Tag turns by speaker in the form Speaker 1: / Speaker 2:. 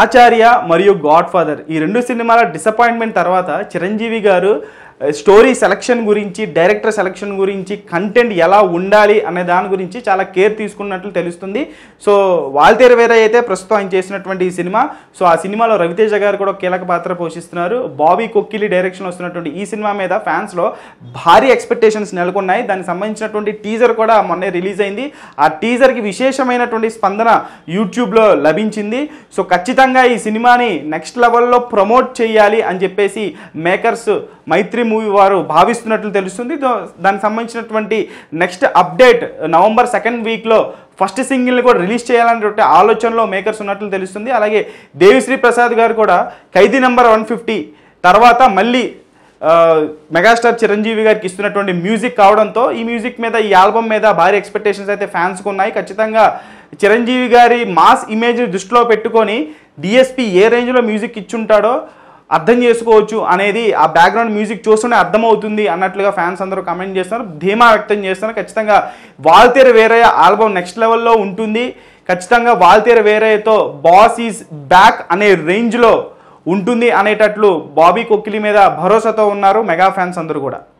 Speaker 1: ఆచార్య మరియు God father ఈ రెండు సినిమాల డిసప్పాయింట్మెంట్ తర్వాత చిరంజీవి గారు స్టోరీ సెలక్షన్ గురించి డైరెక్టర్ సెలక్షన్ గురించి కంటెంట్ ఎలా ఉండాలి అనే దాని గురించి చాలా కేర్ తీసుకున్నట్లు తెలుస్తుంది సో వాల్తేరు వేరే అయితే ప్రస్తుతం ఆయన చేసినటువంటి ఈ సినిమా సో ఆ సినిమాలో రవితేజ గారు కూడా కీలక పాత్ర పోషిస్తున్నారు బాబీ కొక్కిలి డైరెక్షన్ వస్తున్నటువంటి ఈ సినిమా మీద ఫ్యాన్స్లో భారీ ఎక్స్పెక్టేషన్స్ నెలకొన్నాయి దానికి సంబంధించినటువంటి టీజర్ కూడా మొన్నే రిలీజ్ అయింది ఆ టీజర్కి విశేషమైనటువంటి స్పందన యూట్యూబ్లో లభించింది సో ఖచ్చితంగా ఈ సినిమాని నెక్స్ట్ లెవెల్లో ప్రమోట్ చేయాలి అని చెప్పేసి మేకర్స్ మైత్రి మూవీ వారు భావిస్తున్నట్లు తెలుస్తుంది దానికి సంబంధించినటువంటి నెక్స్ట్ అప్డేట్ నవంబర్ సెకండ్ వీక్లో ఫస్ట్ సింగిల్ని కూడా రిలీజ్ చేయాలనేటువంటి ఆలోచనలో మేకర్స్ ఉన్నట్లు తెలుస్తుంది అలాగే దేవిశ్రీ ప్రసాద్ గారు కూడా ఖైదీ నెంబర్ వన్ ఫిఫ్టీ తర్వాత మళ్ళీ మెగాస్టార్ చిరంజీవి గారికి ఇస్తున్నటువంటి మ్యూజిక్ కావడంతో ఈ మ్యూజిక్ మీద ఈ ఆల్బమ్ మీద భారీ ఎక్స్పెక్టేషన్స్ అయితే ఫ్యాన్స్కు ఉన్నాయి ఖచ్చితంగా చిరంజీవి గారి మాస్ ఇమేజ్ దృష్టిలో పెట్టుకొని డిఎస్పి ఏ రేంజ్లో మ్యూజిక్ ఇచ్చుంటాడో అర్థం చేసుకోవచ్చు అనేది ఆ బ్యాక్గ్రౌండ్ మ్యూజిక్ చూస్తూనే అర్థమవుతుంది అన్నట్లుగా ఫ్యాన్స్ అందరూ కమెంట్ చేస్తున్నారు ధీమా వ్యక్తం చేస్తున్నారు ఖచ్చితంగా వాల్తేరు వేరే ఆల్బమ్ నెక్స్ట్ లెవెల్లో ఉంటుంది ఖచ్చితంగా వాల్తేరు వేరేతో బాస్ ఈజ్ బ్యాక్ అనే రేంజ్లో ఉంటుంది అనేటట్లు బాబీ కొక్కిలి మీద భరోసాతో ఉన్నారు మెగా ఫ్యాన్స్ అందరూ కూడా